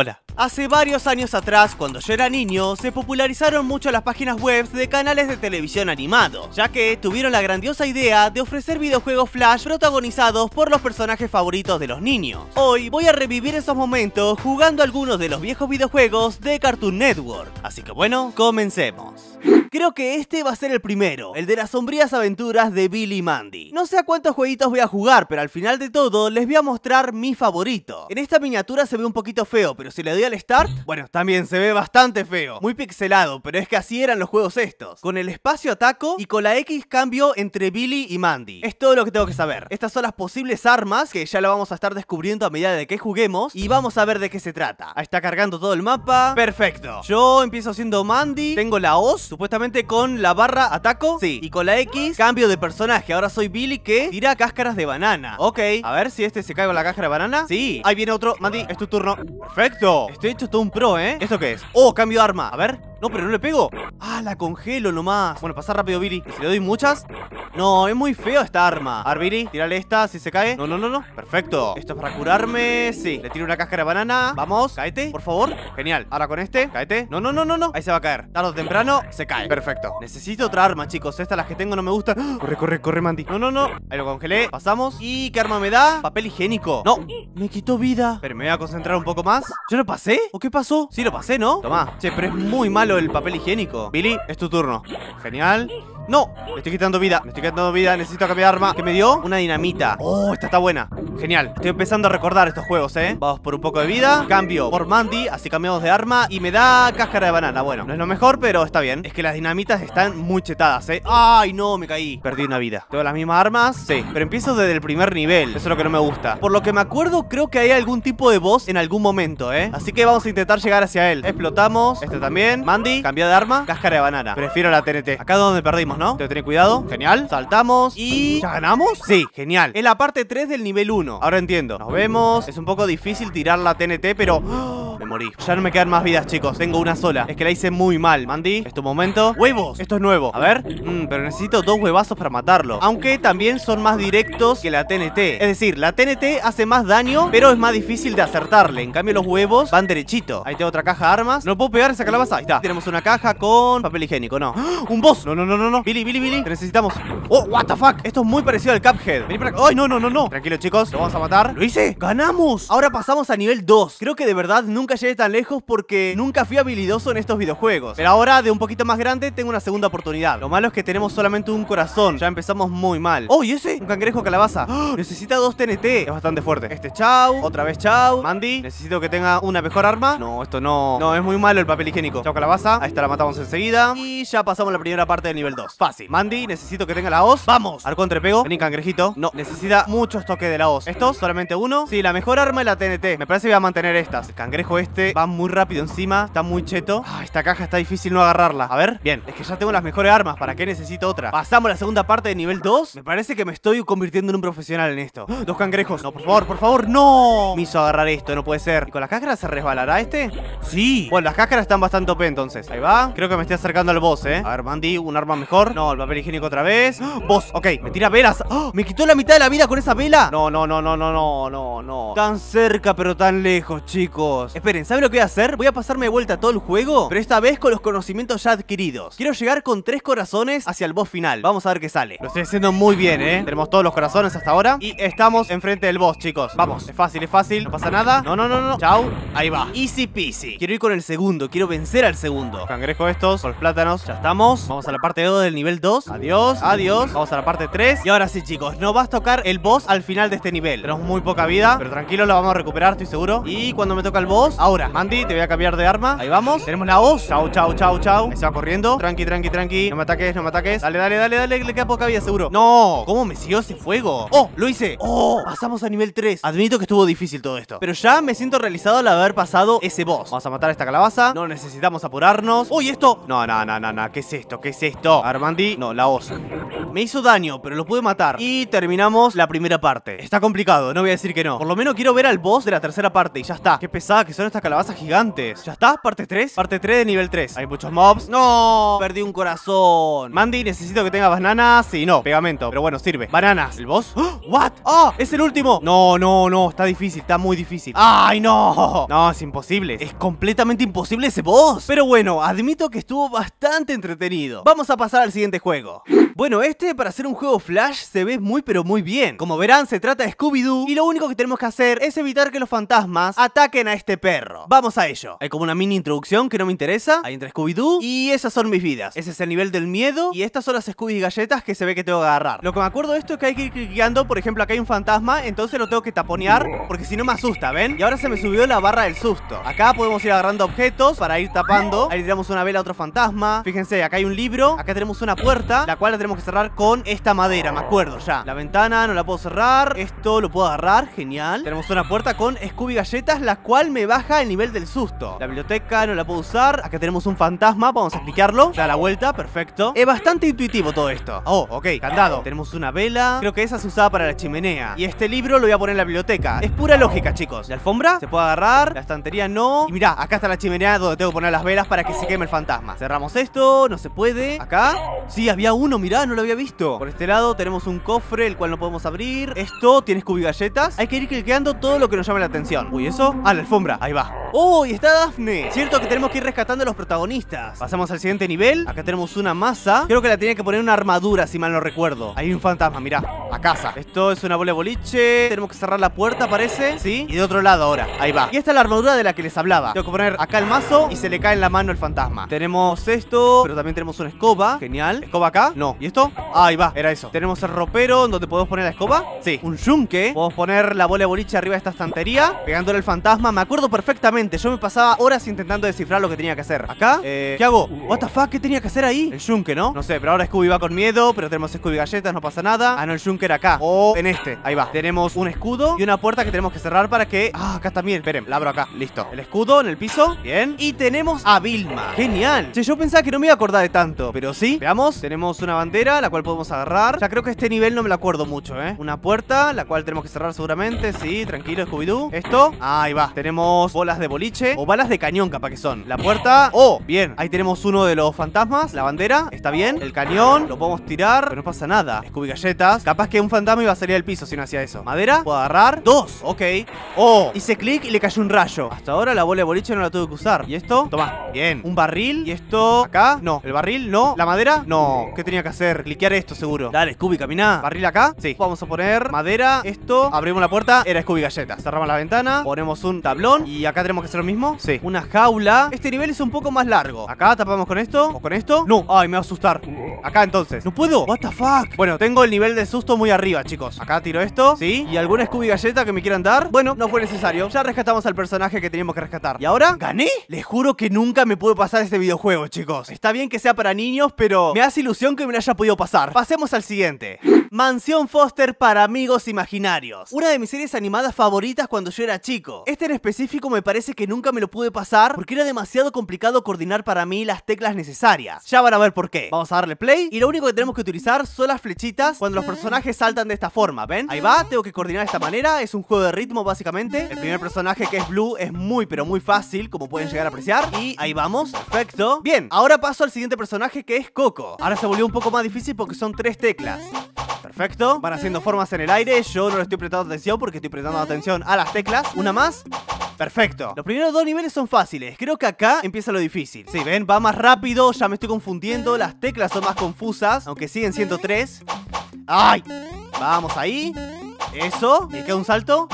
Hola. Hace varios años atrás, cuando yo era niño, se popularizaron mucho las páginas web de canales de televisión animado, ya que tuvieron la grandiosa idea de ofrecer videojuegos flash protagonizados por los personajes favoritos de los niños. Hoy voy a revivir esos momentos jugando algunos de los viejos videojuegos de Cartoon Network, así que bueno, comencemos. Creo que este va a ser el primero, el de las sombrías aventuras de Billy Mandy. No sé a cuántos jueguitos voy a jugar, pero al final de todo les voy a mostrar mi favorito. En esta miniatura se ve un poquito feo, pero si le doy al start, bueno, también se ve bastante feo, muy pixelado, pero es que así eran los juegos estos. Con el espacio ataco y con la X cambio entre Billy y Mandy. Es todo lo que tengo que saber. Estas son las posibles armas que ya lo vamos a estar descubriendo a medida de que juguemos y vamos a ver de qué se trata. Ahí está cargando todo el mapa. Perfecto. Yo empiezo siendo Mandy, tengo la Oz, supuestamente con la barra ataco, sí, y con la X cambio de personaje. Ahora soy Billy que tira cáscaras de banana. Ok, a ver si este se cae con la cáscara de banana. Sí, ahí viene otro. Mandy, es tu turno. Perfecto. Estoy hecho todo un pro, ¿eh? ¿Esto qué es? Oh, cambio de arma, a ver no, pero no le pego. Ah, la congelo nomás. Bueno, pasa rápido, Billy. si le doy muchas? No, es muy feo esta arma. A ver, Billy, tirale esta si se cae. No, no, no, no. Perfecto. Esto es para curarme. Sí. Le tiro una cáscara de banana. Vamos, caete, por favor. Genial. Ahora con este, caete. No, no, no, no, Ahí se va a caer. Tarde o temprano, se cae. Perfecto. Necesito otra arma, chicos. Estas las que tengo no me gustan. ¡Ah! Corre, corre, corre, Mandy. No, no, no. Ahí lo congelé. Pasamos. ¿Y qué arma me da? Papel higiénico. No, me quitó vida. Pero me voy a concentrar un poco más. ¿Yo lo pasé? ¿O qué pasó? Sí, lo pasé, ¿no? Toma. Che, pero es muy mal el papel higiénico Billy, es tu turno Genial ¡No! Me estoy quitando vida Me estoy quitando vida Necesito cambiar arma ¿Qué me dio? Una dinamita ¡Oh! Esta está buena Genial Estoy empezando a recordar estos juegos, ¿eh? Vamos por un poco de vida Cambio por Mandy Así cambiamos de arma Y me da cáscara de banana Bueno, no es lo mejor, pero está bien Es que las dinamitas están muy chetadas, ¿eh? ¡Ay, no! Me caí Perdí una vida ¿Tengo las mismas armas? Sí Pero empiezo desde el primer nivel Eso es lo que no me gusta Por lo que me acuerdo, creo que hay algún tipo de boss en algún momento, ¿eh? Así que vamos a intentar llegar hacia él Explotamos Este también Mandy Mandy, cambió de arma, cáscara de banana. Prefiero la TNT. Acá es donde perdimos, ¿no? te tener cuidado. Genial. Saltamos y... ¿Ya ganamos? Sí, genial. Es la parte 3 del nivel 1. Ahora entiendo. Nos vemos. Es un poco difícil tirar la TNT, pero... ¡oh! Me morí. Ya no me quedan más vidas, chicos. Tengo una sola. Es que la hice muy mal. Mandy, es tu momento. ¡Huevos! Esto es nuevo. A ver. Mm, pero necesito dos huevazos para matarlo. Aunque también son más directos que la TNT. Es decir, la TNT hace más daño, pero es más difícil de acertarle. En cambio, los huevos van derechito. Ahí tengo otra caja de armas. No puedo pegar esa calabaza. Ahí está tenemos una caja con papel higiénico, no ¡Ah! ¡Un boss! No, no, no, no, Billy, Billy, Billy necesitamos ¡Oh, what the fuck! Esto es muy parecido al Cuphead Vení para acá ¡Ay, no, no, no, no! Tranquilo, chicos Lo vamos a matar ¡Lo hice! ¡Ganamos! Ahora pasamos a nivel 2 Creo que de verdad nunca llegué tan lejos porque nunca fui habilidoso en estos videojuegos Pero ahora, de un poquito más grande, tengo una segunda oportunidad Lo malo es que tenemos solamente un corazón Ya empezamos muy mal ¡Oh, y ese! Un cangrejo calabaza ¡Ah! Necesita dos TNT Es bastante fuerte Este chau Otra vez chau Mandy Necesito que tenga una mejor arma No, esto no No, es muy malo el papel higiénico Chau calabaza Ahí está, la matamos enseguida. Y ya pasamos la primera parte del nivel 2. Fácil. Mandy, necesito que tenga la hoz. ¡Vamos! Arco entrepego. Vení, cangrejito. No, necesita muchos toques de la hoz. Estos, solamente uno. Sí, la mejor arma es la TNT. Me parece que voy a mantener estas. El cangrejo este va muy rápido encima. Está muy cheto. Ah, esta caja está difícil no agarrarla. A ver. Bien. Es que ya tengo las mejores armas. ¿Para qué necesito otra? Pasamos la segunda parte de nivel 2. Me parece que me estoy convirtiendo en un profesional en esto. ¡Ah! Dos cangrejos. No, por favor, por favor. ¡No! Me hizo agarrar esto. No puede ser. ¿Y con las cáscaras se resbalará este? Sí. Bueno, las cáscaras están bastante OP Ahí va. Creo que me estoy acercando al boss, ¿eh? A ver, Mandy, un arma mejor. No, el papel higiénico otra vez. ¡Ah! ¡Boss! Ok, me tira velas. ¡Oh! ¿Me quitó la mitad de la vida con esa vela? No, no, no, no, no, no, no, no. Tan cerca, pero tan lejos, chicos. Esperen, ¿saben lo que voy a hacer? Voy a pasarme de vuelta todo el juego, pero esta vez con los conocimientos ya adquiridos. Quiero llegar con tres corazones hacia el boss final. Vamos a ver qué sale. Lo estoy haciendo muy bien, ¿eh? Tenemos todos los corazones hasta ahora. Y estamos enfrente del boss, chicos. Vamos, es fácil, es fácil. No pasa nada. No, no, no, no. Chau. Ahí va. Easy peasy. Quiero ir con el segundo. Quiero vencer al segundo. Cangrejo estos, con los plátanos, ya estamos. Vamos a la parte 2 del nivel 2. Adiós, adiós. Vamos a la parte 3. Y ahora sí, chicos, nos vas a tocar el boss al final de este nivel. Tenemos muy poca vida, pero tranquilo, la vamos a recuperar, estoy seguro. Y cuando me toca el boss, ahora, Mandy, te voy a cambiar de arma. Ahí vamos. Tenemos la voz. Chau, chau, chau, chau. Ahí se va corriendo. Tranqui, tranqui, tranqui. No me ataques, no me ataques. Dale, dale, dale, dale, le queda poca vida, seguro. No, ¿cómo me siguió ese fuego? ¡Oh! ¡Lo hice! ¡Oh! Pasamos a nivel 3. Admito que estuvo difícil todo esto. Pero ya me siento realizado al haber pasado ese boss. Vamos a matar a esta calabaza. No necesitamos apurar. ¡Uy, esto! No, no, no, no, no. ¿Qué es esto? ¿Qué es esto? Armandi. No, la osa. Me hizo daño, pero lo pude matar. Y terminamos la primera parte. Está complicado, no voy a decir que no. Por lo menos quiero ver al boss de la tercera parte y ya está. Qué pesada que son estas calabazas gigantes. ¿Ya está? ¿Parte 3? Parte 3 de nivel 3. Hay muchos mobs. ¡No! Perdí un corazón. Mandy, necesito que tenga bananas. y no. Pegamento. Pero bueno, sirve. Bananas. ¿El boss? ¡Oh! ¿What? ¡Ah! ¡Es el último! No, no, no. Está difícil. Está muy difícil. ¡Ay, no! No, es imposible. Es completamente imposible ese boss. Pero bueno, admito que estuvo bastante entretenido. Vamos a pasar al siguiente juego. Bueno, este para ser un juego Flash se ve muy pero muy bien. Como verán, se trata de Scooby-Doo y lo único que tenemos que hacer es evitar que los fantasmas ataquen a este perro. Vamos a ello. Hay como una mini introducción que no me interesa. Ahí entra Scooby-Doo y esas son mis vidas. Ese es el nivel del miedo y estas son las Scooby galletas que se ve que tengo que agarrar. Lo que me acuerdo de esto es que hay que ir cliqueando, por ejemplo, acá hay un fantasma, entonces lo tengo que taponear porque si no me asusta, ¿ven? Y ahora se me subió la barra del susto. Acá podemos ir agarrando objetos para ir tapando Ahí tiramos una vela a otro fantasma. Fíjense, acá hay un libro. Acá tenemos una puerta, la cual la tenemos que cerrar con esta madera, me acuerdo ya. La ventana no la puedo cerrar. Esto lo puedo agarrar, genial. Tenemos una puerta con Scooby Galletas, la cual me baja el nivel del susto. La biblioteca no la puedo usar. Acá tenemos un fantasma, vamos a explicarlo. Da la vuelta, perfecto. Es bastante intuitivo todo esto. Oh, ok, candado. Tenemos una vela. Creo que esa se usaba para la chimenea. Y este libro lo voy a poner en la biblioteca. Es pura lógica, chicos. La alfombra se puede agarrar, la estantería no. Y mirá, acá está la chimenea donde tengo que poner las velas para que se queme el fantasma Cerramos esto, no se puede Acá, sí, había uno, mirá, no lo había visto Por este lado tenemos un cofre, el cual no podemos abrir Esto, Tienes cubigalletas Hay que ir cliqueando todo lo que nos llame la atención Uy, ¿eso? Ah, la alfombra, ahí va Uy está Daphne! Cierto que tenemos que ir rescatando a los protagonistas Pasamos al siguiente nivel, acá tenemos una masa Creo que la tenía que poner una armadura, si mal no recuerdo hay un fantasma, mirá, a casa Esto es una bola de boliche, tenemos que cerrar la puerta, parece Sí, y de otro lado ahora, ahí va Y esta es la armadura de la que les hablaba Tengo que poner acá el mazo y se le cae en la mano no el fantasma Tenemos esto, pero también tenemos una escoba Genial, escoba acá, no, ¿y esto? Ahí va, era eso Tenemos el ropero en donde podemos poner la escoba Sí, un yunque Podemos poner la bola de boliche arriba de esta estantería Pegándole el fantasma, me acuerdo perfectamente Yo me pasaba horas intentando descifrar lo que tenía que hacer Acá, eh, ¿qué hago? Uh. What the ¿qué tenía que hacer ahí? El yunque, ¿no? No sé, pero ahora Scooby va con miedo Pero tenemos Scooby galletas, no pasa nada Ah, no, el yunque era acá O en este, ahí va Tenemos un escudo y una puerta que tenemos que cerrar para que... Ah, acá también, esperen, la abro acá, listo El escudo en el piso, bien Y tenemos a ah, ¡Genial! Che, yo pensaba que no me iba a acordar de tanto, pero sí. Veamos, tenemos una bandera, la cual podemos agarrar. Ya creo que este nivel no me lo acuerdo mucho, ¿eh? Una puerta, la cual tenemos que cerrar seguramente. Sí, tranquilo, Scooby-Doo. Esto, ahí va. Tenemos bolas de boliche o balas de cañón, capaz que son. La puerta, oh, bien. Ahí tenemos uno de los fantasmas, la bandera, está bien. El cañón, lo podemos tirar, pero no pasa nada. Scooby galletas. Capaz que un fantasma iba a salir del piso si no hacía eso. Madera, puedo agarrar. Dos, ok. Oh, hice clic y le cayó un rayo. Hasta ahora la bola de boliche no la tuve que usar. ¿Y esto? Toma, un barril. ¿Y esto? ¿Acá? No. ¿El barril? No. ¿La madera? No. ¿Qué tenía que hacer? Cliquear esto, seguro. Dale, Scooby, caminá. ¿Barril acá? Sí. Vamos a poner madera, esto. Abrimos la puerta. Era Scooby Galleta Cerramos la ventana. Ponemos un tablón. ¿Y acá tenemos que hacer lo mismo? Sí. Una jaula. Este nivel es un poco más largo. Acá tapamos con esto. ¿O con esto? No. Ay, me va a asustar. Acá entonces. No puedo. What the fuck. Bueno, tengo el nivel de susto muy arriba, chicos. Acá tiro esto. ¿Sí? ¿Y alguna Scooby Galleta que me quieran dar? Bueno, no fue necesario. Ya rescatamos al personaje que teníamos que rescatar. ¿Y ahora? ¿Gané? Les juro que nunca me pudo pasar este videojuego, chicos. Está bien que sea para niños, pero me hace ilusión que me lo haya podido pasar. Pasemos al siguiente. Mansión Foster para amigos imaginarios. Una de mis series animadas favoritas cuando yo era chico. Este en específico me parece que nunca me lo pude pasar porque era demasiado complicado coordinar para mí las teclas necesarias. Ya van a ver por qué. Vamos a darle play y lo único que tenemos que utilizar son las flechitas cuando los personajes saltan de esta forma, ¿ven? Ahí va, tengo que coordinar de esta manera, es un juego de ritmo básicamente. El primer personaje que es Blue es muy pero muy fácil, como pueden llegar a apreciar. Y ahí va vamos, perfecto. Bien, ahora paso al siguiente personaje que es Coco. Ahora se volvió un poco más difícil porque son tres teclas. Perfecto, van haciendo formas en el aire Yo no le estoy prestando atención porque estoy prestando atención a las teclas Una más Perfecto. Los primeros dos niveles son fáciles. Creo que acá empieza lo difícil. Si sí, ven, va más rápido, ya me estoy confundiendo. Las teclas son más confusas, aunque siguen siendo tres. ¡Ay! Vamos ahí. Eso. Me queda un salto.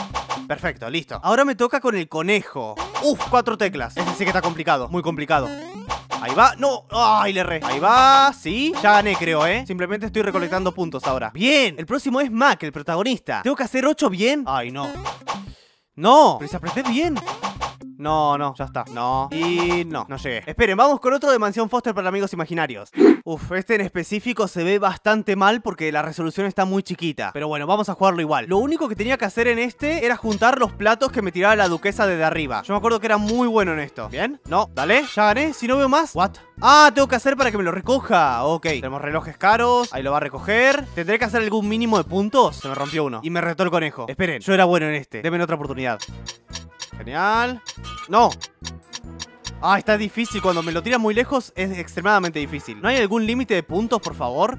Perfecto, listo. Ahora me toca con el conejo. Uf, cuatro teclas. Ese sí que está complicado, muy complicado. Ahí va, no, ay, le re Ahí va, sí, ya gané creo, eh Simplemente estoy recolectando puntos ahora Bien, el próximo es Mac, el protagonista Tengo que hacer ocho bien Ay, no No, pero se apreté bien no, no, ya está. No. Y no, no llegué. Esperen, vamos con otro de Mansión Foster para amigos imaginarios. Uf, este en específico se ve bastante mal porque la resolución está muy chiquita. Pero bueno, vamos a jugarlo igual. Lo único que tenía que hacer en este era juntar los platos que me tiraba la duquesa desde arriba. Yo me acuerdo que era muy bueno en esto. ¿Bien? No, dale, ya gané. Si no veo más... What? Ah, tengo que hacer para que me lo recoja. Ok, tenemos relojes caros. Ahí lo va a recoger. Tendré que hacer algún mínimo de puntos. Se me rompió uno. Y me retó el conejo. Esperen, yo era bueno en este. Deme otra oportunidad. Genial. ¡No! Ah, está difícil. Cuando me lo tiras muy lejos es extremadamente difícil. ¿No hay algún límite de puntos, por favor?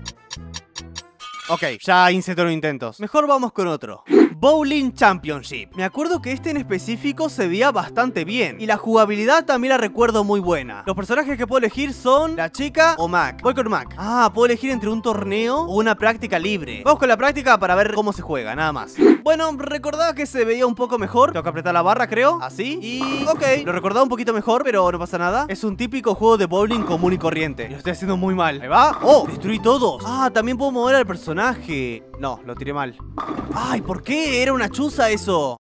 Ok, ya hice los intentos. Mejor vamos con otro. Bowling Championship. Me acuerdo que este en específico se veía bastante bien y la jugabilidad también la recuerdo muy buena. Los personajes que puedo elegir son la chica o Mac. Voy con Mac. Ah, puedo elegir entre un torneo o una práctica libre. Vamos con la práctica para ver cómo se juega, nada más. Bueno, recordaba que se veía un poco mejor. Tengo que apretar la barra, creo. Así. Y... Ok. Lo recordaba un poquito mejor, pero no pasa nada. Es un típico juego de bowling común y corriente. Lo estoy haciendo muy mal. ¿Me va. ¡Oh! Destruí todos. Ah, también puedo mover al personaje. No, lo tiré mal. ¡Ay, ¿por qué? era una chuza eso!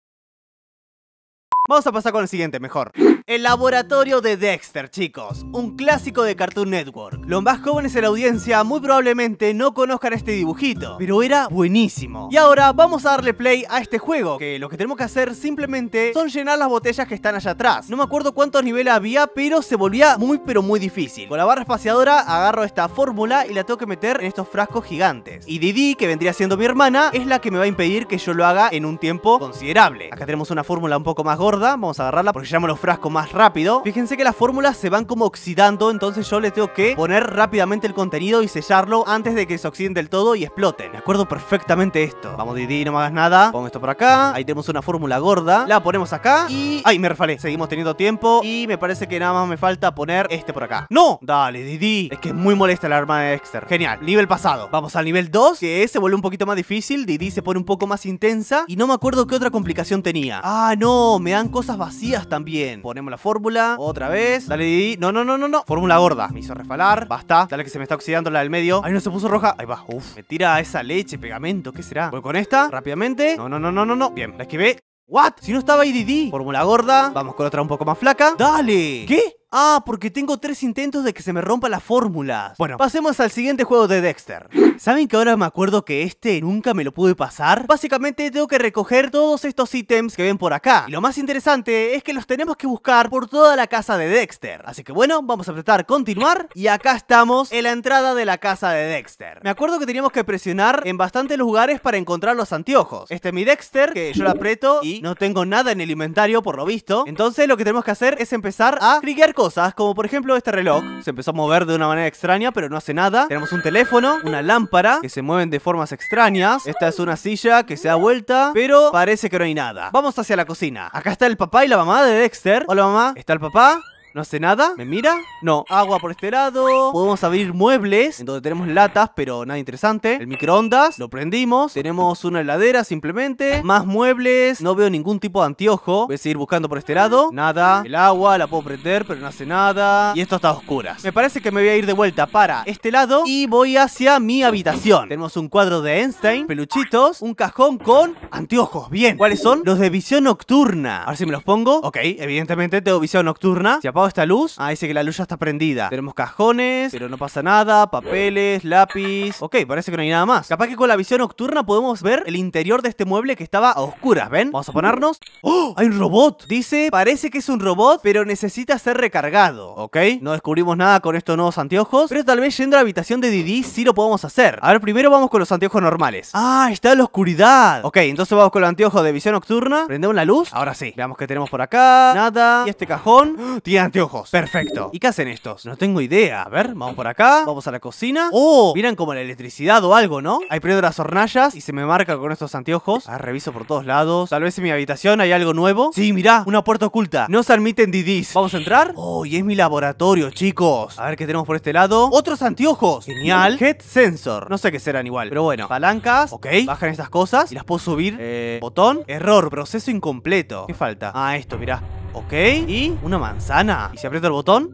Vamos a pasar con el siguiente, mejor. El laboratorio de Dexter, chicos. Un clásico de Cartoon Network. Los más jóvenes de la audiencia muy probablemente no conozcan este dibujito, pero era buenísimo. Y ahora vamos a darle play a este juego, que lo que tenemos que hacer simplemente son llenar las botellas que están allá atrás. No me acuerdo cuántos niveles había, pero se volvía muy pero muy difícil. Con la barra espaciadora agarro esta fórmula y la tengo que meter en estos frascos gigantes. Y Didi, que vendría siendo mi hermana, es la que me va a impedir que yo lo haga en un tiempo considerable. Acá tenemos una fórmula un poco más gorda vamos a agarrarla porque llenamos los frascos más rápido. Fíjense que las fórmulas se van como oxidando, entonces yo le tengo que poner rápidamente el contenido y sellarlo antes de que se oxiden del todo y exploten. Me acuerdo perfectamente esto. Vamos Didi, no me hagas nada. Pongo esto por acá. Ahí tenemos una fórmula gorda. La ponemos acá y... ¡Ay, me refalé! Seguimos teniendo tiempo y me parece que nada más me falta poner este por acá. ¡No! Dale, Didi. Es que es muy molesta la arma de Dexter. Genial. Nivel pasado. Vamos al nivel 2, que se vuelve un poquito más difícil. Didi se pone un poco más intensa y no me acuerdo qué otra complicación tenía. ¡Ah, no! Me dan cosas vacías también. Ponemos la fórmula, otra vez. Dale, Didi. No, no, no, no, no. Fórmula gorda. Me hizo refalar. Basta. Dale que se me está oxidando la del medio. Ahí no se puso roja. Ahí va. Uf. Me tira esa leche, pegamento. ¿Qué será? Voy con esta, rápidamente. No, no, no, no, no, no. Bien, la esquivé. ¿What? Si no estaba IDD. Fórmula gorda. Vamos con otra un poco más flaca. ¡Dale! ¿Qué? Ah, porque tengo tres intentos de que se me rompa la fórmula. Bueno, pasemos al siguiente juego de Dexter. ¿Saben que ahora me acuerdo que este nunca me lo pude pasar? Básicamente tengo que recoger todos estos ítems que ven por acá. Y lo más interesante es que los tenemos que buscar por toda la casa de Dexter. Así que bueno, vamos a apretar continuar. Y acá estamos en la entrada de la casa de Dexter. Me acuerdo que teníamos que presionar en bastantes lugares para encontrar los anteojos. Este es mi Dexter, que yo lo aprieto y no tengo nada en el inventario por lo visto. Entonces lo que tenemos que hacer es empezar a cliquear con como por ejemplo este reloj. Se empezó a mover de una manera extraña, pero no hace nada. Tenemos un teléfono, una lámpara, que se mueven de formas extrañas. Esta es una silla que se da vuelta, pero parece que no hay nada. Vamos hacia la cocina. Acá está el papá y la mamá de Dexter. Hola mamá, ¿está el papá? ¿No hace nada? ¿Me mira? No. Agua por este lado. Podemos abrir muebles, en donde tenemos latas, pero nada interesante. El microondas, lo prendimos. Tenemos una heladera simplemente. Más muebles. No veo ningún tipo de anteojo. Voy a seguir buscando por este lado. Nada. El agua la puedo prender, pero no hace nada. Y esto está a oscuras. Me parece que me voy a ir de vuelta para este lado y voy hacia mi habitación. Tenemos un cuadro de Einstein, peluchitos, un cajón con anteojos. Bien. ¿Cuáles son? Los de visión nocturna. A ver si me los pongo. Ok, evidentemente tengo visión nocturna. Si apago esta luz? Ah, dice que la luz ya está prendida. Tenemos cajones, pero no pasa nada. Papeles, lápiz. Ok, parece que no hay nada más. Capaz que con la visión nocturna podemos ver el interior de este mueble que estaba a oscuras, ¿ven? Vamos a ponernos. ¡Oh! ¡Hay un robot! Dice, parece que es un robot, pero necesita ser recargado. Ok, no descubrimos nada con estos nuevos anteojos, pero tal vez yendo a la habitación de Didi sí lo podemos hacer. A ver, primero vamos con los anteojos normales. ¡Ah! Está en la oscuridad. Ok, entonces vamos con los anteojos de visión nocturna. Prendemos la luz. Ahora sí. Veamos qué tenemos por acá. Nada. Y este cajón. ¡Oh! anteojos. Perfecto. ¿Y qué hacen estos? No tengo idea. A ver, vamos por acá. Vamos a la cocina. ¡Oh! Miran como la electricidad o algo, ¿no? Hay prendo las hornallas y se me marca con estos anteojos. Ah, reviso por todos lados. Tal vez en mi habitación hay algo nuevo. Sí, mirá, una puerta oculta. No se admiten DDs. ¿Vamos a entrar? ¡Oh! Y es mi laboratorio, chicos. A ver qué tenemos por este lado. ¡Otros anteojos! Genial. Head sensor. No sé qué serán igual, pero bueno. Palancas. Ok. Bajan estas cosas y las puedo subir. Eh, botón. Error. Proceso incompleto. ¿Qué falta? Ah, esto, mirá. Ok. Y una manzana. Y si aprieto el botón,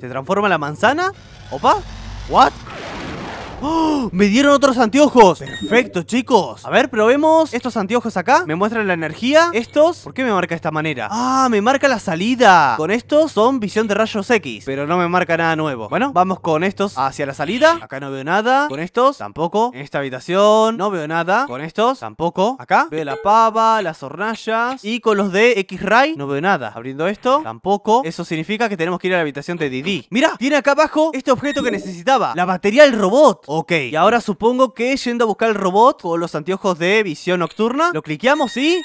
se transforma la manzana. Opa. What? ¡Oh! ¡Me dieron otros anteojos! ¡Perfecto, chicos! A ver, probemos estos anteojos acá. Me muestran la energía. Estos, ¿por qué me marca de esta manera? ¡Ah! Me marca la salida. Con estos son visión de rayos X, pero no me marca nada nuevo. Bueno, vamos con estos hacia la salida. Acá no veo nada. Con estos, tampoco. En esta habitación, no veo nada. Con estos, tampoco. Acá veo la pava, las hornallas. Y con los de X-Ray, no veo nada. Abriendo esto, tampoco. Eso significa que tenemos que ir a la habitación de Didi. ¡Mira! Tiene acá abajo este objeto que necesitaba. La batería del robot. Ok. Y ahora supongo que yendo a buscar el robot o los anteojos de visión nocturna, lo cliqueamos y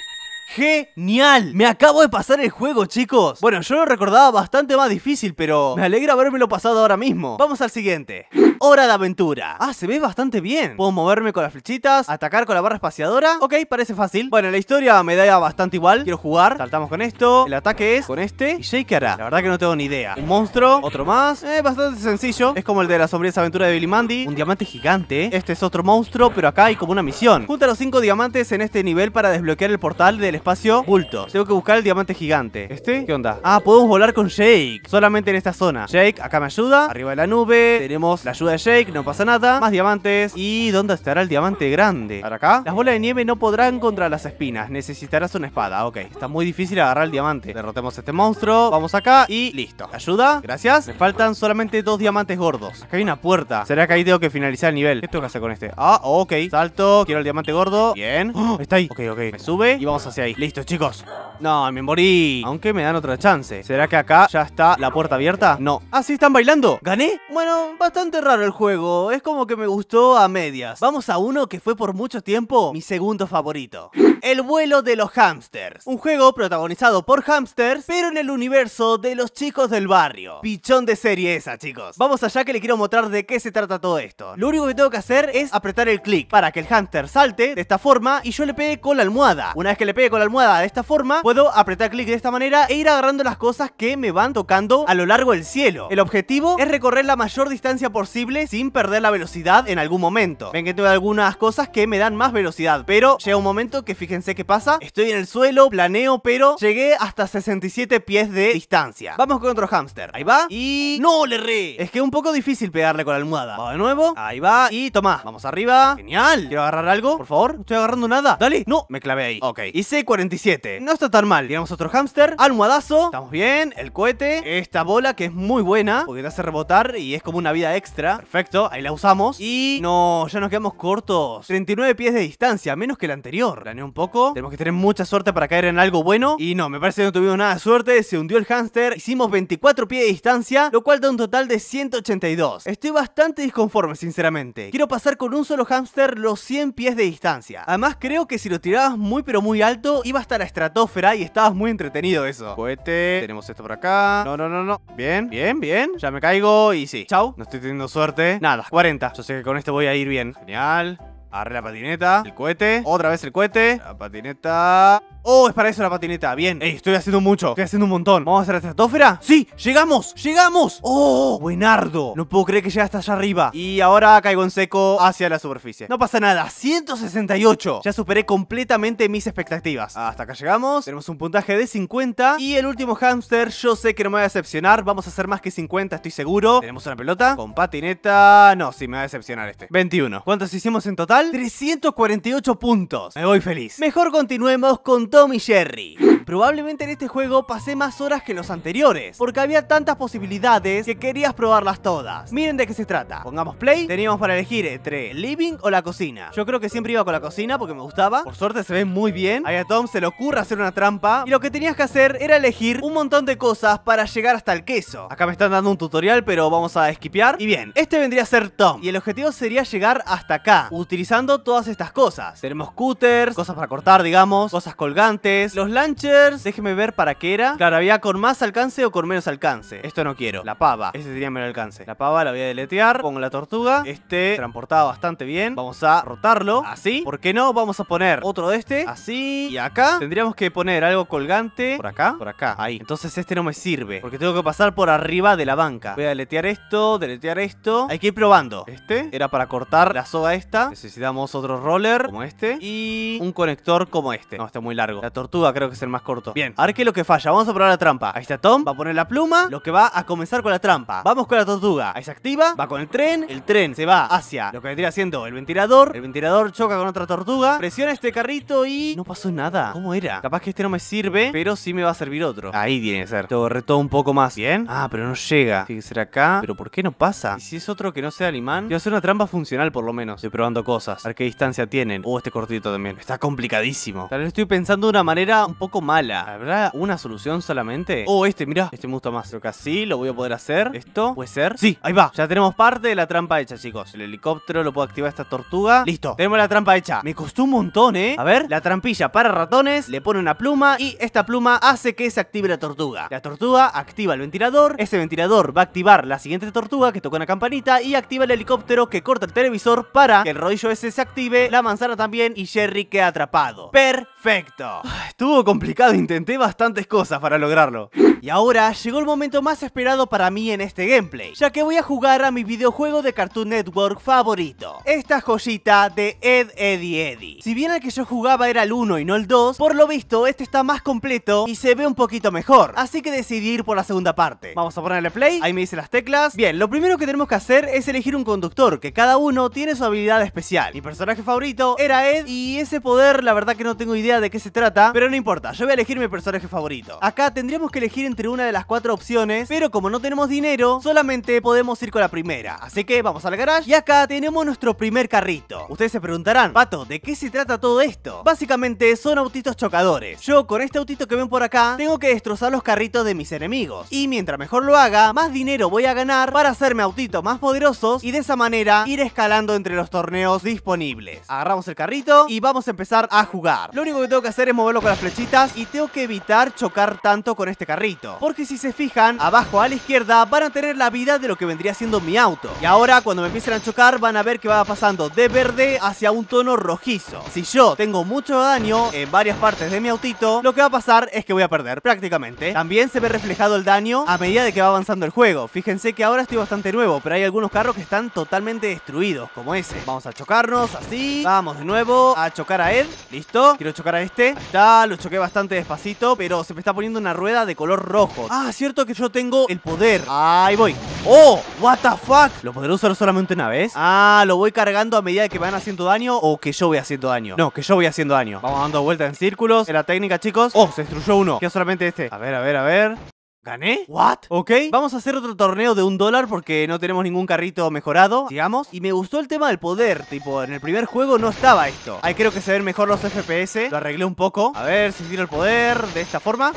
genial. Me acabo de pasar el juego, chicos. Bueno, yo lo recordaba bastante más difícil, pero me alegra lo pasado ahora mismo. Vamos al siguiente. Hora de aventura. Ah, se ve bastante bien. Puedo moverme con las flechitas, atacar con la barra espaciadora. Ok, parece fácil. Bueno, la historia me da bastante igual. Quiero jugar. Saltamos con esto. El ataque es con este. ¿Y qué hará? La verdad que no tengo ni idea. Un monstruo, otro más. Eh, bastante sencillo. Es como el de la sombría aventura de Billy Mandy. Un diamante gigante. Este es otro monstruo, pero acá hay como una misión. Junta los cinco diamantes en este nivel para desbloquear el portal del espacio, bultos. Tengo que buscar el diamante gigante. ¿Este? ¿Qué onda? Ah, podemos volar con Jake. Solamente en esta zona. Jake, acá me ayuda. Arriba de la nube. Tenemos la ayuda de Jake, no pasa nada. Más diamantes. ¿Y dónde estará el diamante grande? ¿Para acá? Las bolas de nieve no podrán contra las espinas. Necesitarás una espada. Ok, está muy difícil agarrar el diamante. Derrotemos a este monstruo. Vamos acá y listo. ¿Ayuda? Gracias. Me faltan solamente dos diamantes gordos. Acá hay una puerta. ¿Será que ahí tengo que finalizar el nivel? ¿Qué tengo que hacer con este? Ah, ok. Salto. Quiero el diamante gordo. Bien. ¡Oh! está ahí. Ok, ok. Me sube y vamos hacia Listo, chicos. No, me morí. Aunque me dan otra chance. ¿Será que acá ya está la puerta abierta? No. ¿Así ah, están bailando? ¿Gané? Bueno, bastante raro el juego. Es como que me gustó a medias. Vamos a uno que fue por mucho tiempo mi segundo favorito. El vuelo de los hamsters. Un juego protagonizado por hamsters, pero en el universo de los chicos del barrio. Pichón de serie esa, chicos. Vamos allá que le quiero mostrar de qué se trata todo esto. Lo único que tengo que hacer es apretar el clic para que el hamster salte de esta forma y yo le pegue con la almohada. Una vez que le pegue con la almohada de esta forma, puedo apretar clic de esta manera e ir agarrando las cosas que me van tocando a lo largo del cielo. El objetivo es recorrer la mayor distancia posible sin perder la velocidad en algún momento. Ven que tengo algunas cosas que me dan más velocidad, pero llega un momento que fíjense qué pasa. Estoy en el suelo, planeo, pero llegué hasta 67 pies de distancia. Vamos con otro hámster. Ahí va. Y... ¡No, le re! Es que es un poco difícil pegarle con la almohada. Vamos de nuevo. Ahí va. Y toma. Vamos arriba. Genial. Quiero agarrar algo. Por favor. No estoy agarrando nada. Dale. No. Me clavé ahí. Ok. Hice 47. No está tan mal. Tiramos otro hámster. Almohadazo. Estamos bien. El cohete. Esta bola que es muy buena. Porque te hace rebotar y es como una vida extra. Perfecto. Ahí la usamos. Y no, ya nos quedamos cortos. 39 pies de distancia. Menos que el anterior. Gané un poco. Tenemos que tener mucha suerte para caer en algo bueno. Y no, me parece que no tuvimos nada de suerte. Se hundió el hámster. Hicimos 24 pies de distancia. Lo cual da un total de 182. Estoy bastante disconforme, sinceramente. Quiero pasar con un solo hámster los 100 pies de distancia. Además, creo que si lo tirabas muy pero muy alto iba hasta la estratosfera y estabas muy entretenido eso. Cohete, tenemos esto por acá. No, no, no, no. Bien, bien, bien. Ya me caigo y sí. Chau, no estoy teniendo suerte. Nada, 40. Yo sé que con este voy a ir bien. Genial. Agarré la patineta, el cohete, otra vez el cohete, la patineta... ¡Oh, es para eso la patineta! Bien, Ey, estoy haciendo mucho, estoy haciendo un montón ¿Vamos a hacer la estratosfera? ¡Sí! ¡Llegamos! ¡Llegamos! ¡Oh! ¡Buenardo! No puedo creer que llegue hasta allá arriba Y ahora caigo en seco hacia la superficie No pasa nada, 168 Ya superé completamente mis expectativas Hasta acá llegamos, tenemos un puntaje de 50 Y el último hamster yo sé que no me va a decepcionar Vamos a hacer más que 50, estoy seguro Tenemos una pelota, con patineta... No, sí, me va a decepcionar este 21 ¿Cuántos hicimos en total? 348 puntos. Me voy feliz. Mejor continuemos con Tom y Jerry. Probablemente en este juego pasé más horas que en los anteriores, porque había tantas posibilidades que querías probarlas todas. Miren de qué se trata. Pongamos play, teníamos para elegir entre living o la cocina. Yo creo que siempre iba con la cocina porque me gustaba. Por suerte se ve muy bien. Ahí a Tom se le ocurre hacer una trampa y lo que tenías que hacer era elegir un montón de cosas para llegar hasta el queso. Acá me están dando un tutorial, pero vamos a esquipear. Y bien, este vendría a ser Tom y el objetivo sería llegar hasta acá, Utilizar todas estas cosas. Tenemos scooters cosas para cortar, digamos, cosas colgantes. Los launchers, déjeme ver para qué era. Claro, había con más alcance o con menos alcance. Esto no quiero. La pava, ese sería menos alcance. La pava la voy a deletear. Pongo la tortuga. Este transportaba bastante bien. Vamos a rotarlo, así. ¿Por qué no? Vamos a poner otro de este, así. Y acá tendríamos que poner algo colgante. Por acá, por acá, ahí. Entonces este no me sirve, porque tengo que pasar por arriba de la banca. Voy a deletear esto, deletear esto. Hay que ir probando. Este era para cortar la soga esta. Necesitamos damos otro roller como este y un conector como este. No, está muy largo. La tortuga creo que es el más corto. Bien, a ver qué es lo que falla. Vamos a probar la trampa. Ahí está Tom, va a poner la pluma, lo que va a comenzar con la trampa. Vamos con la tortuga. Ahí se activa, va con el tren, el tren se va hacia lo que vendría haciendo el ventilador. El ventilador choca con otra tortuga, presiona este carrito y no pasó nada. ¿Cómo era? Capaz que este no me sirve, pero sí me va a servir otro. Ahí tiene que ser. Todo un poco más. Bien. Ah, pero no llega. Tiene que ser acá. Pero ¿por qué no pasa? ¿Y si es otro que no sea el imán? Quiero hacer una trampa funcional por lo menos. Estoy probando cosas. A ver qué distancia tienen. Oh, este cortito también. Está complicadísimo. Tal estoy pensando de una manera un poco mala. ¿Habrá una solución solamente? Oh, este, mira. Este me gusta más. Creo que así lo voy a poder hacer. ¿Esto puede ser? Sí, ahí va. Ya tenemos parte de la trampa hecha, chicos. El helicóptero lo puedo activar esta tortuga. Listo. Tenemos la trampa hecha. Me costó un montón, ¿eh? A ver. La trampilla para ratones. Le pone una pluma y esta pluma hace que se active la tortuga. La tortuga activa el ventilador. Ese ventilador va a activar la siguiente tortuga que toca una campanita y activa el helicóptero que corta el televisor para que el rodillo se active la manzana también y Jerry queda atrapado. Perfecto. Estuvo complicado, intenté bastantes cosas para lograrlo. Y ahora llegó el momento más esperado para mí en este gameplay, ya que voy a jugar a mi videojuego de Cartoon Network favorito, esta joyita de Ed Eddy Eddy Si bien el que yo jugaba era el 1 y no el 2, por lo visto este está más completo y se ve un poquito mejor, así que decidí ir por la segunda parte. Vamos a ponerle play, ahí me dice las teclas. Bien, lo primero que tenemos que hacer es elegir un conductor, que cada uno tiene su habilidad especial. Mi personaje favorito era Ed y ese poder la verdad que no tengo idea de qué se trata, pero no importa, yo voy a elegir mi personaje favorito. Acá tendríamos que elegir entre una de las cuatro opciones, pero como no tenemos dinero, solamente podemos ir con la primera. Así que vamos al garage y acá tenemos nuestro primer carrito. Ustedes se preguntarán, Pato, ¿de qué se trata todo esto? Básicamente son autitos chocadores. Yo con este autito que ven por acá, tengo que destrozar los carritos de mis enemigos. Y mientras mejor lo haga, más dinero voy a ganar para hacerme autitos más poderosos y de esa manera ir escalando entre los torneos disponibles. Agarramos el carrito y vamos a empezar a jugar. Lo único que tengo que hacer es moverlo con flechitas y tengo que evitar chocar tanto con este carrito. Porque si se fijan, abajo a la izquierda van a tener la vida de lo que vendría siendo mi auto. Y ahora cuando me empiecen a chocar van a ver que va pasando de verde hacia un tono rojizo. Si yo tengo mucho daño en varias partes de mi autito, lo que va a pasar es que voy a perder prácticamente. También se ve reflejado el daño a medida de que va avanzando el juego. Fíjense que ahora estoy bastante nuevo, pero hay algunos carros que están totalmente destruidos, como ese. Vamos a chocarnos, así. Vamos de nuevo a chocar a él. Listo. Quiero chocar a este. Ahí lo choqué bastante despacito, pero se me está poniendo una rueda de color rojo. Ah, cierto que yo tengo el poder. Ahí voy. ¡Oh! ¡What the fuck! ¿Lo podré usar solamente una vez? Ah, lo voy cargando a medida que me van haciendo daño o que yo voy haciendo daño. No, que yo voy haciendo daño. Vamos dando vueltas en círculos. En la técnica, chicos. ¡Oh! Se destruyó uno. Queda solamente este. A ver, a ver, a ver. ¿Gané? ¿What? Ok, vamos a hacer otro torneo de un dólar porque no tenemos ningún carrito mejorado, digamos. Y me gustó el tema del poder, tipo, en el primer juego no estaba esto. Ahí creo que se ven mejor los FPS, lo arreglé un poco. A ver si tiro el poder de esta forma.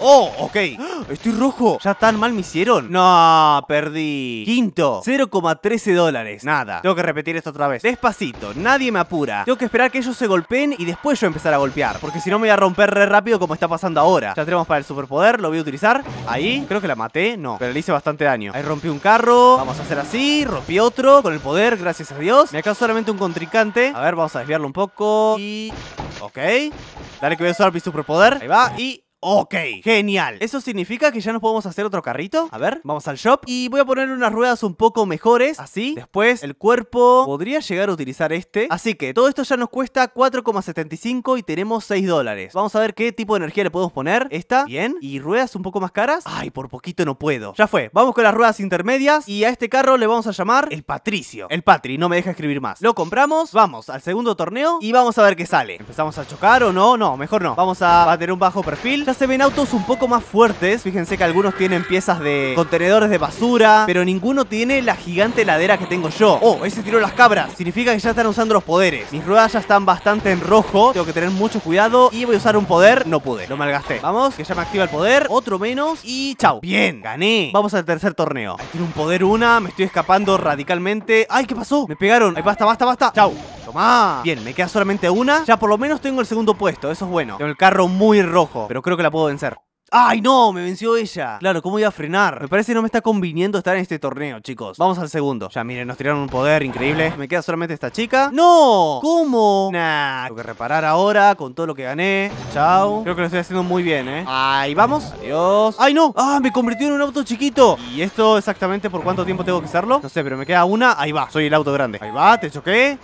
¡Oh, ok! ¡Estoy rojo! ¿Ya tan mal me hicieron? No, perdí. Quinto, 0,13 dólares. Nada. Tengo que repetir esto otra vez. Despacito, nadie me apura. Tengo que esperar que ellos se golpeen y después yo empezar a golpear. Porque si no me voy a romper rápido como está pasando ahora. Ya tenemos para el superpoder, lo voy a utilizar. Ahí, creo que la maté. No, pero le hice bastante daño. Ahí rompí un carro. Vamos a hacer así. Rompí otro con el poder, gracias a Dios. Me acaba solamente un contrincante. A ver, vamos a desviarlo un poco. Y... Ok. Dale que voy a usar mi superpoder. Ahí va. Y... Ok, genial. ¿Eso significa que ya nos podemos hacer otro carrito? A ver, vamos al shop y voy a poner unas ruedas un poco mejores, así. Después el cuerpo podría llegar a utilizar este. Así que todo esto ya nos cuesta 4,75 y tenemos 6 dólares. Vamos a ver qué tipo de energía le podemos poner. Esta, bien. ¿Y ruedas un poco más caras? Ay, por poquito no puedo. Ya fue, vamos con las ruedas intermedias y a este carro le vamos a llamar el Patricio. El Patri, no me deja escribir más. Lo compramos, vamos al segundo torneo y vamos a ver qué sale. ¿Empezamos a chocar o no? No, mejor no. Vamos a tener un bajo perfil se ven autos un poco más fuertes. Fíjense que algunos tienen piezas de contenedores de basura, pero ninguno tiene la gigante ladera que tengo yo. Oh, ese tiró las cabras. Significa que ya están usando los poderes. Mis ruedas ya están bastante en rojo. Tengo que tener mucho cuidado. Y voy a usar un poder. No pude. Lo malgasté. Vamos, que ya me activa el poder. Otro menos. Y chao. Bien, gané. Vamos al tercer torneo. Ahí tiene un poder una. Me estoy escapando radicalmente. ¡Ay, qué pasó! Me pegaron. Ay, basta, basta, basta. Chau Bien, me queda solamente una. Ya por lo menos tengo el segundo puesto, eso es bueno. Tengo el carro muy rojo, pero creo que la puedo vencer. ¡Ay, no! Me venció ella. Claro, ¿cómo iba a frenar? Me parece que no me está conviniendo estar en este torneo, chicos. Vamos al segundo. Ya, miren, nos tiraron un poder increíble. Me queda solamente esta chica. ¡No! ¿Cómo? Nah, tengo que reparar ahora con todo lo que gané. Chao. Creo que lo estoy haciendo muy bien, ¿eh? Ahí vamos. Adiós. ¡Ay, no! ¡Ah, me convirtió en un auto chiquito! ¿Y esto exactamente por cuánto tiempo tengo que hacerlo? No sé, pero me queda una. Ahí va. Soy el auto grande. Ahí va, te choqué.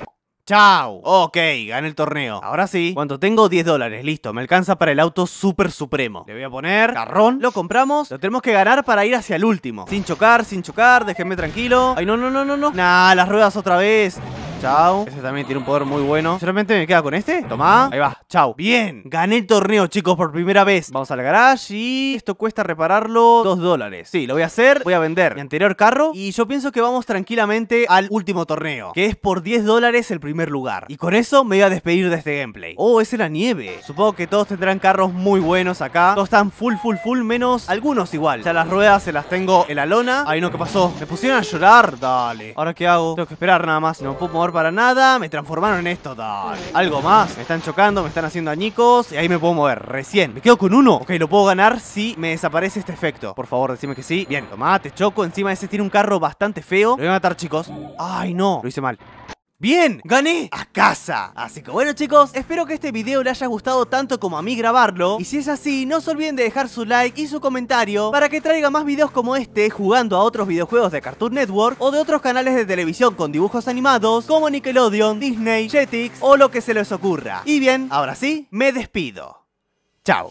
Chao. Ok, gané el torneo. Ahora sí, cuando tengo 10 dólares, listo, me alcanza para el auto super supremo. Le voy a poner carrón, lo compramos, lo tenemos que ganar para ir hacia el último. Sin chocar, sin chocar, déjenme tranquilo. Ay, no, no, no, no, no. Nah, las ruedas otra vez. Chao. Ese también tiene un poder muy bueno. Solamente me queda con este. Tomá Ahí va. Chao. Bien. Gané el torneo, chicos, por primera vez. Vamos al garage y esto cuesta repararlo Dos dólares. Sí, lo voy a hacer. Voy a vender mi anterior carro y yo pienso que vamos tranquilamente al último torneo, que es por 10 dólares el primer lugar. Y con eso me voy a despedir de este gameplay. Oh, es la nieve. Supongo que todos tendrán carros muy buenos acá. Todos están full, full, full, menos algunos igual. Ya las ruedas se las tengo en la lona. Ay, no, ¿qué pasó? Me pusieron a llorar. Dale. ¿Ahora qué hago? Tengo que esperar nada más. No puedo mover para nada. Me transformaron en esto, tal. Algo más. Me están chocando, me están haciendo añicos. Y ahí me puedo mover. Recién. Me quedo con uno. Ok, lo puedo ganar si me desaparece este efecto. Por favor, decime que sí. Bien, tomate choco. Encima ese tiene un carro bastante feo. Lo voy a matar, chicos. Ay, no. Lo hice mal. ¡Bien! ¡Gané! ¡A casa! Así que bueno chicos, espero que este video les haya gustado tanto como a mí grabarlo Y si es así, no se olviden de dejar su like y su comentario Para que traiga más videos como este jugando a otros videojuegos de Cartoon Network O de otros canales de televisión con dibujos animados Como Nickelodeon, Disney, Jetix o lo que se les ocurra Y bien, ahora sí, me despido Chao